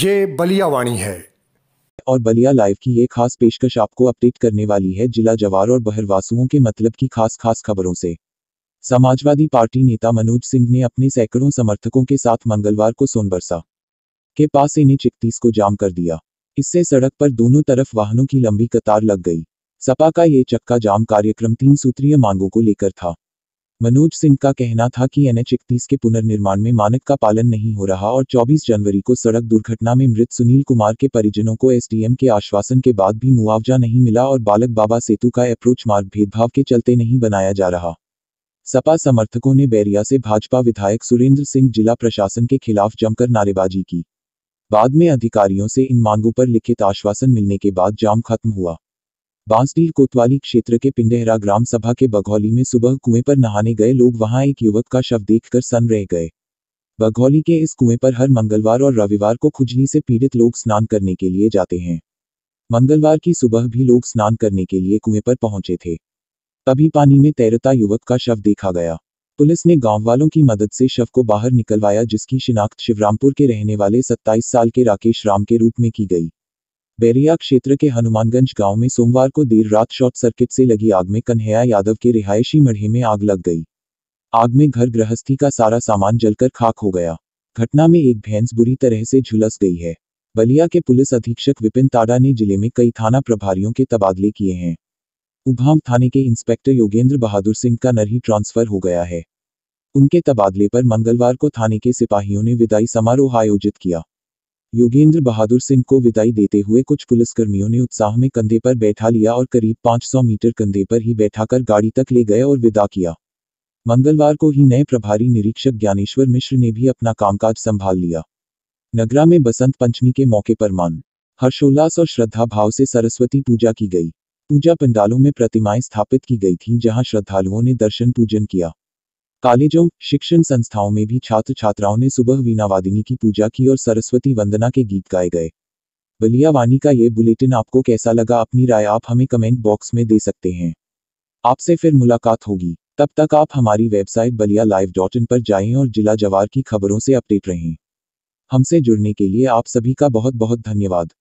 ये बलिया वाणी है और बलिया लाइव की ये खास पेशकश आपको अपडेट करने वाली है जिला जवार और बहरवासुओं के मतलब की खास खास खबरों से समाजवादी पार्टी नेता मनोज सिंह ने अपने सैकड़ों समर्थकों के साथ मंगलवार को सोनबरसा के पास इन्हें चिकतीस को जाम कर दिया इससे सड़क पर दोनों तरफ वाहनों की लंबी कतार लग गई सपा का ये चक्का जाम कार्यक्रम तीन सूत्रीय मांगों को लेकर था मनोज सिंह का कहना था कि एनएच इकतीस के पुनर्निर्माण में मानक का पालन नहीं हो रहा और 24 जनवरी को सड़क दुर्घटना में मृत सुनील कुमार के परिजनों को एसडीएम के आश्वासन के बाद भी मुआवजा नहीं मिला और बालक बाबा सेतु का अप्रोच मार्ग भेदभाव के चलते नहीं बनाया जा रहा सपा समर्थकों ने बैरिया से भाजपा विधायक सुरेंद्र सिंह जिला प्रशासन के खिलाफ जमकर नारेबाजी की बाद में अधिकारियों से इन मांगों पर लिखित आश्वासन मिलने के बाद जाम खत्म हुआ बांसडील कोतवाली क्षेत्र के पिंडेहरा ग्राम सभा के बघौली में सुबह कुएं पर नहाने गए लोग वहां एक युवक का शव देखकर सन रह गए बघौली के इस कुएं पर हर मंगलवार और रविवार को खुजली से पीड़ित लोग स्नान करने के लिए जाते हैं मंगलवार की सुबह भी लोग स्नान करने के लिए कुएं पर पहुंचे थे तभी पानी में तैरता युवक का शव देखा गया पुलिस ने गांव वालों की मदद से शव को बाहर निकलवाया जिसकी शिनाख्त शिवरामपुर के रहने वाले 27 साल के राकेश राम के रूप में की गई बैरिया क्षेत्र के हनुमानगंज गांव में सोमवार को देर रात शॉर्ट सर्किट से लगी आग में कन्हैया यादव के रिहायशी मढ़े में आग लग गई आग में घर गृहस्थी का सारा सामान जलकर खाक हो गया घटना में एक भैंस बुरी तरह से झुलस गई है बलिया के पुलिस अधीक्षक विपिन ताडा ने जिले में कई थाना प्रभारियों के तबादले किए हैं उभाम थाने के इंस्पेक्टर योगेंद्र बहादुर सिंह का नरही ट्रांसफर हो गया है उनके तबादले पर मंगलवार को थाने के सिपाहियों ने विदाई समारोह आयोजित किया योगेंद्र बहादुर सिंह को विदाई देते हुए कुछ पुलिसकर्मियों ने उत्साह में कंधे पर बैठा लिया और करीब 500 मीटर कंधे पर ही बैठाकर गाड़ी तक ले गए और विदा किया मंगलवार को ही नए प्रभारी निरीक्षक ज्ञानेश्वर मिश्र ने भी अपना कामकाज संभाल लिया नगरा में बसंत पंचमी के मौके पर मान हर्षोल्लास और श्रद्धा भाव से सरस्वती पूजा की गई पूजा पंडालों में प्रतिमाएं स्थापित की गई थीं जहां श्रद्धालुओं ने दर्शन पूजन किया कॉलेजों शिक्षण संस्थाओं में भी छात्र छात्राओं ने सुबह वीणावादिनी की पूजा की और सरस्वती वंदना के गीत गाए गए बलिया वानी का ये बुलेटिन आपको कैसा लगा अपनी राय आप हमें कमेंट बॉक्स में दे सकते हैं आपसे फिर मुलाकात होगी तब तक आप हमारी website Ballia live dot in पर जाएं और जिला जवार की खबरों से अपडेट रहें हमसे जुड़ने के लिए आप सभी का बहुत बहुत धन्यवाद